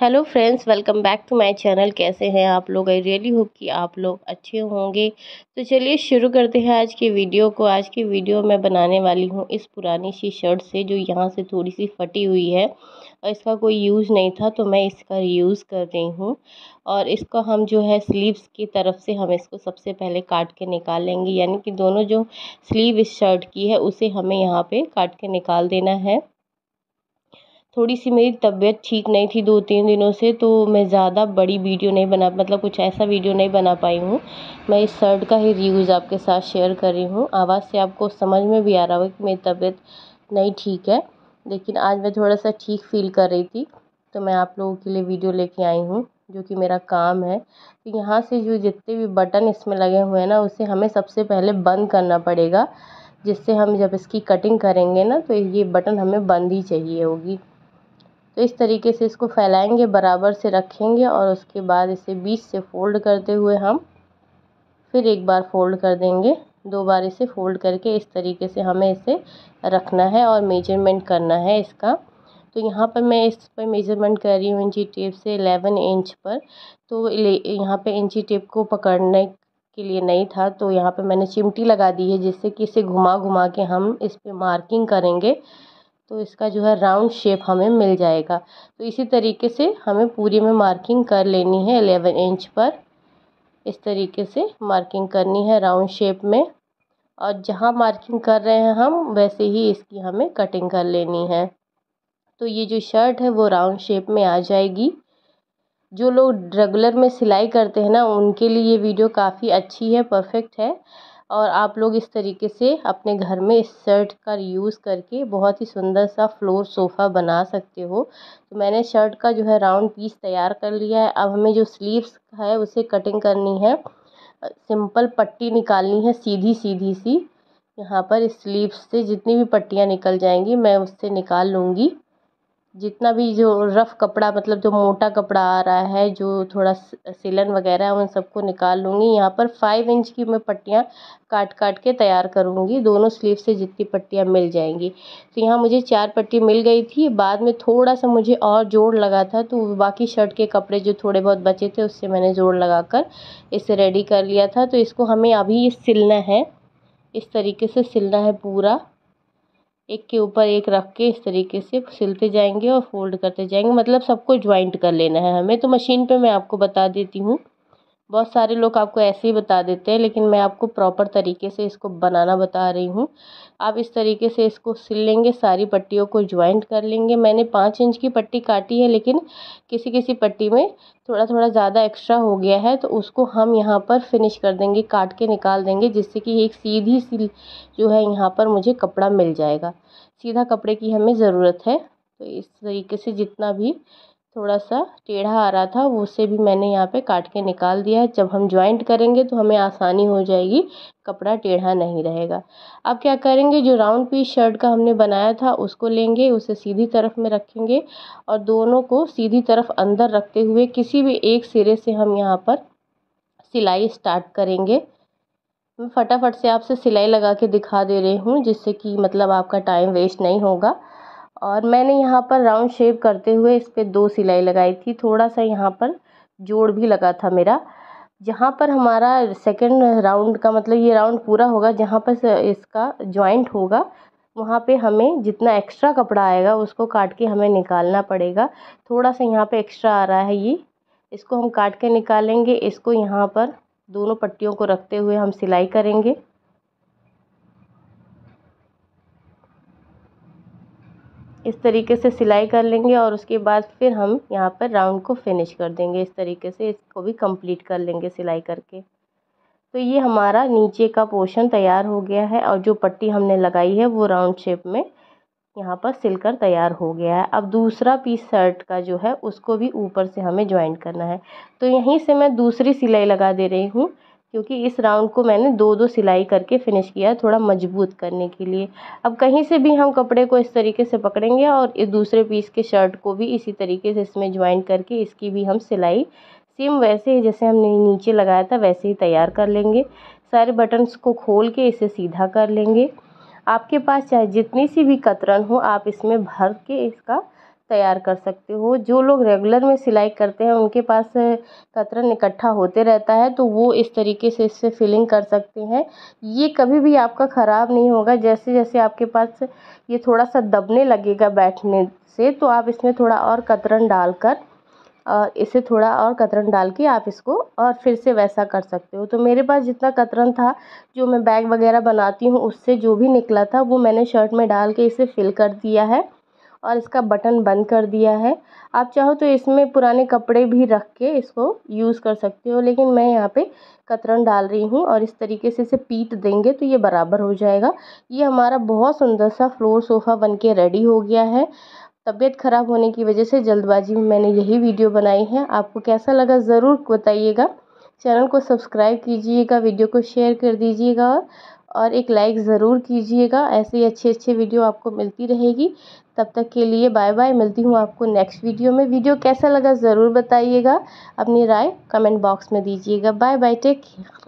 hello friends welcome back to my channel कैसे हैं आप लोग आई रियली होप कि आप लोग अच्छे होंगे तो चलिए शुरू करते हैं आज की वीडियो को आज की वीडियो मैं बनाने वाली हूँ इस पुरानी सी शर्ट से जो यहाँ से थोड़ी सी फटी हुई है और इसका कोई यूज़ नहीं था तो मैं इसका यूज़ कर रही हूँ और इसको हम जो है स्लीव्स की तरफ से हम इसको सबसे पहले काट के निकाल लेंगे यानी कि दोनों जो स्लीव इस शर्ट की है उसे हमें यहाँ पर काट के निकाल देना है थोड़ी सी मेरी तबीयत ठीक नहीं थी दो तीन दिनों से तो मैं ज़्यादा बड़ी वीडियो नहीं बना मतलब कुछ ऐसा वीडियो नहीं बना पाई हूँ मैं इस शर्ट का ही रिव्यूज़ आपके साथ शेयर कर रही हूँ आवाज़ से आपको समझ में भी आ रहा होगा कि मेरी तबीयत नहीं ठीक है लेकिन आज मैं थोड़ा सा ठीक फ़ील कर रही थी तो मैं आप लोगों के लिए वीडियो लेके आई हूँ जो कि मेरा काम है तो यहाँ से जो जितने भी बटन इसमें लगे हुए हैं ना उसे हमें सबसे पहले बंद करना पड़ेगा जिससे हम जब इसकी कटिंग करेंगे ना तो ये बटन हमें बंद ही चाहिए होगी तो इस तरीके से इसको फैलाएंगे बराबर से रखेंगे और उसके बाद इसे बीच से फोल्ड करते हुए हम फिर एक बार फोल्ड कर देंगे दो बार इसे फोल्ड करके इस तरीके से हमें इसे रखना है और मेजरमेंट करना है इसका तो यहाँ पर मैं इस पर मेजरमेंट कर रही हूँ इंची टेप से एलेवन इंच पर तो यहाँ पर इंची टेप को पकड़ने के लिए नहीं था तो यहाँ पे मैंने चिमटी लगा दी है जिससे कि इसे घुमा घुमा के हम इस पर मार्किंग करेंगे तो इसका जो है राउंड शेप हमें मिल जाएगा तो इसी तरीके से हमें पूरी में मार्किंग कर लेनी है एलेवन इंच पर इस तरीके से मार्किंग करनी है राउंड शेप में और जहाँ मार्किंग कर रहे हैं हम वैसे ही इसकी हमें कटिंग कर लेनी है तो ये जो शर्ट है वो राउंड शेप में आ जाएगी जो लोग रेगुलर में सिलाई करते हैं ना उनके लिए ये वीडियो काफ़ी अच्छी है परफेक्ट है और आप लोग इस तरीके से अपने घर में इस शर्ट का यूज़ करके बहुत ही सुंदर सा फ्लोर सोफ़ा बना सकते हो तो मैंने शर्ट का जो है राउंड पीस तैयार कर लिया है अब हमें जो स्लीव्स है उसे कटिंग करनी है सिंपल पट्टी निकालनी है सीधी सीधी सी यहाँ पर स्लीव्स से जितनी भी पट्टियाँ निकल जाएंगी मैं उससे निकाल लूँगी जितना भी जो रफ़ कपड़ा मतलब जो मोटा कपड़ा आ रहा है जो थोड़ा सिलन वगैरह है उन सबको निकाल लूँगी यहाँ पर फाइव इंच की मैं पट्टियाँ काट काट के तैयार करूँगी दोनों स्लीव से जितनी पट्टियाँ मिल जाएंगी तो यहाँ मुझे चार पट्टी मिल गई थी बाद में थोड़ा सा मुझे और जोड़ लगा था तो बाकी शर्ट के कपड़े जो थोड़े बहुत बचे थे उससे मैंने जोड़ लगा कर इसे रेडी कर लिया था तो इसको हमें अभी सिलना है इस तरीके से सिलना है पूरा एक के ऊपर एक रख के इस तरीके से सिलते जाएंगे और फ़ोल्ड करते जाएंगे मतलब सबको ज्वाइंट कर लेना है हमें तो मशीन पे मैं आपको बता देती हूँ बहुत सारे लोग आपको ऐसे ही बता देते हैं लेकिन मैं आपको प्रॉपर तरीके से इसको बनाना बता रही हूँ आप इस तरीके से इसको सिल लेंगे सारी पट्टियों को ज्वाइंट कर लेंगे मैंने पाँच इंच की पट्टी काटी है लेकिन किसी किसी पट्टी में थोड़ा थोड़ा ज़्यादा एक्स्ट्रा हो गया है तो उसको हम यहाँ पर फिनिश कर देंगे काट के निकाल देंगे जिससे कि एक सीधी सिल जो है यहाँ पर मुझे कपड़ा मिल जाएगा सीधा कपड़े की हमें ज़रूरत है तो इस तरीके से जितना भी थोड़ा सा टेढ़ा आ रहा था उसे भी मैंने यहाँ पे काट के निकाल दिया है जब हम ज्वाइंट करेंगे तो हमें आसानी हो जाएगी कपड़ा टेढ़ा नहीं रहेगा अब क्या करेंगे जो राउंड पीस शर्ट का हमने बनाया था उसको लेंगे उसे सीधी तरफ में रखेंगे और दोनों को सीधी तरफ अंदर रखते हुए किसी भी एक सिरे से हम यहाँ पर सिलाई स्टार्ट करेंगे मैं फटाफट से आपसे सिलाई लगा के दिखा दे रही हूँ जिससे कि मतलब आपका टाइम वेस्ट नहीं होगा और मैंने यहाँ पर राउंड शेप करते हुए इस पर दो सिलाई लगाई थी थोड़ा सा यहाँ पर जोड़ भी लगा था मेरा जहाँ पर हमारा सेकंड राउंड का मतलब ये राउंड पूरा होगा जहाँ पर इसका जॉइंट होगा वहाँ पे हमें जितना एक्स्ट्रा कपड़ा आएगा उसको काट के हमें निकालना पड़ेगा थोड़ा सा यहाँ पे एक्स्ट्रा आ रहा है ये इसको हम काट के निकालेंगे इसको यहाँ पर दोनों पट्टियों को रखते हुए हम सिलाई करेंगे इस तरीके से सिलाई कर लेंगे और उसके बाद फिर हम यहाँ पर राउंड को फिनिश कर देंगे इस तरीके से इसको भी कंप्लीट कर लेंगे सिलाई करके तो ये हमारा नीचे का पोर्शन तैयार हो गया है और जो पट्टी हमने लगाई है वो राउंड शेप में यहाँ पर सिलकर तैयार हो गया है अब दूसरा पीस शर्ट का जो है उसको भी ऊपर से हमें ज्वाइन करना है तो यहीं से मैं दूसरी सिलाई लगा दे रही हूँ क्योंकि इस राउंड को मैंने दो दो सिलाई करके फिनिश किया है थोड़ा मजबूत करने के लिए अब कहीं से भी हम कपड़े को इस तरीके से पकड़ेंगे और इस दूसरे पीस के शर्ट को भी इसी तरीके से इसमें ज्वाइन करके इसकी भी हम सिलाई सेम वैसे ही जैसे हमने नीचे लगाया था वैसे ही तैयार कर लेंगे सारे बटन्स को खोल के इसे सीधा कर लेंगे आपके पास चाहे जितनी सी भी कतरन हो आप इसमें भर के इसका तैयार कर सकते हो जो लोग रेगुलर में सिलाई करते हैं उनके पास कतरन इकट्ठा होते रहता है तो वो इस तरीके से इससे फिलिंग कर सकते हैं ये कभी भी आपका ख़राब नहीं होगा जैसे जैसे आपके पास ये थोड़ा सा दबने लगेगा बैठने से तो आप इसमें थोड़ा और कतरन डालकर और इसे थोड़ा और कतरन डाल के आप इसको और फिर से वैसा कर सकते हो तो मेरे पास जितना कतरन था जो मैं बैग वगैरह बनाती हूँ उससे जो भी निकला था वो मैंने शर्ट में डाल के इसे फिल कर दिया है और इसका बटन बंद कर दिया है आप चाहो तो इसमें पुराने कपड़े भी रख के इसको यूज़ कर सकते हो लेकिन मैं यहाँ पे कतरन डाल रही हूँ और इस तरीके से इसे पीट देंगे तो ये बराबर हो जाएगा ये हमारा बहुत सुंदर सा फ्लोर सोफ़ा बन के रेडी हो गया है तबीयत ख़राब होने की वजह से जल्दबाजी में मैंने यही वीडियो बनाई है आपको कैसा लगा ज़रूर बताइएगा चैनल को सब्सक्राइब कीजिएगा वीडियो को शेयर कर दीजिएगा और एक लाइक ज़रूर कीजिएगा ऐसे ही अच्छे अच्छे वीडियो आपको मिलती रहेगी तब तक के लिए बाय बाय मिलती हूँ आपको नेक्स्ट वीडियो में वीडियो कैसा लगा ज़रूर बताइएगा अपनी राय कमेंट बॉक्स में दीजिएगा बाय बाय टेक केयर